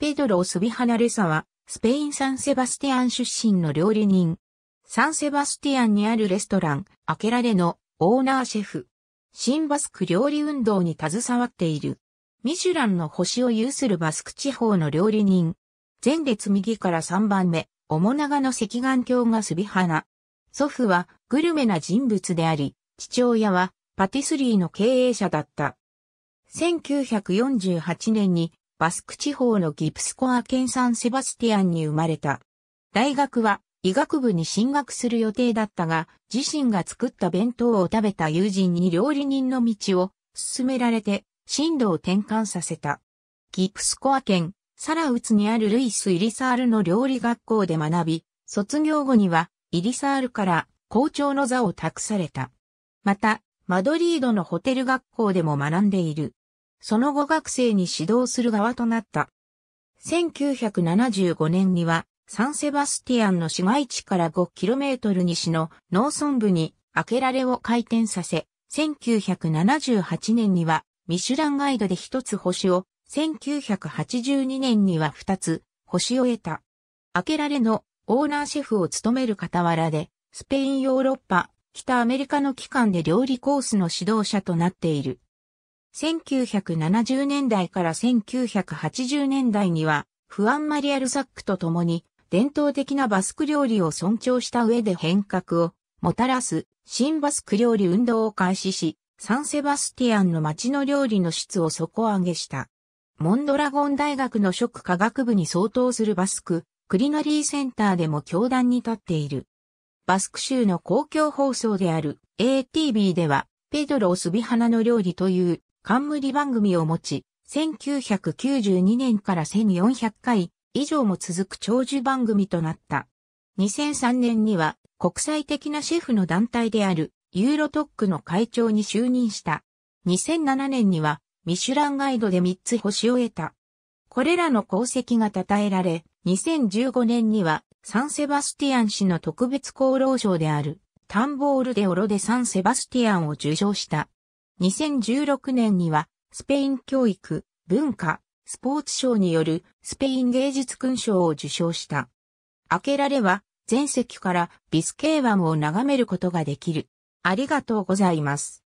ペドロ・スビハナレサは、スペイン・サンセバスティアン出身の料理人。サンセバスティアンにあるレストラン、アケラレのオーナーシェフ。新バスク料理運動に携わっている。ミシュランの星を有するバスク地方の料理人。前列右から3番目、面長の赤眼鏡がスビハナ。祖父はグルメな人物であり、父親はパティスリーの経営者だった。1948年にバスク地方のギプスコア県サンセバスティアンに生まれた。大学は医学部に進学する予定だったが、自身が作った弁当を食べた友人に料理人の道を勧められて、進路を転換させた。ギプスコア県、サラウツにあるルイス・イリサールの料理学校で学び、卒業後には、イリサールから校長の座を託された。また、マドリードのホテル学校でも学んでいる。その後学生に指導する側となった。1975年には、サンセバスティアンの市街地から 5km 西の農村部に開けられを開店させ、1978年にはミシュランガイドで一つ星を、1982年には二つ星を得た。開けられのオーナーシェフを務める傍らで、スペインヨーロッパ、北アメリカの機関で料理コースの指導者となっている。1970年代から1980年代には、フアン・マリアルサックと共に、伝統的なバスク料理を尊重した上で変革をもたらす新バスク料理運動を開始し、サンセバスティアンの町の料理の質を底上げした。モンドラゴン大学の食科学部に相当するバスク、クリナリーセンターでも教壇に立っている。バスク州の公共放送である ATB では、ペドロ・スビハナの料理という冠番組を持ち、1992年から1400回以上も続く長寿番組となった。2003年には国際的なシェフの団体であるユーロトックの会長に就任した。2007年にはミシュランガイドで3つ星を得た。これらの功績が称えられ、2015年にはサンセバスティアン氏の特別功労賞であるタンボールデオロでサンセバスティアンを受賞した。2016年には、スペイン教育、文化、スポーツ賞によるスペイン芸術勲章を受賞した。開けられは、全席からビスケームを眺めることができる。ありがとうございます。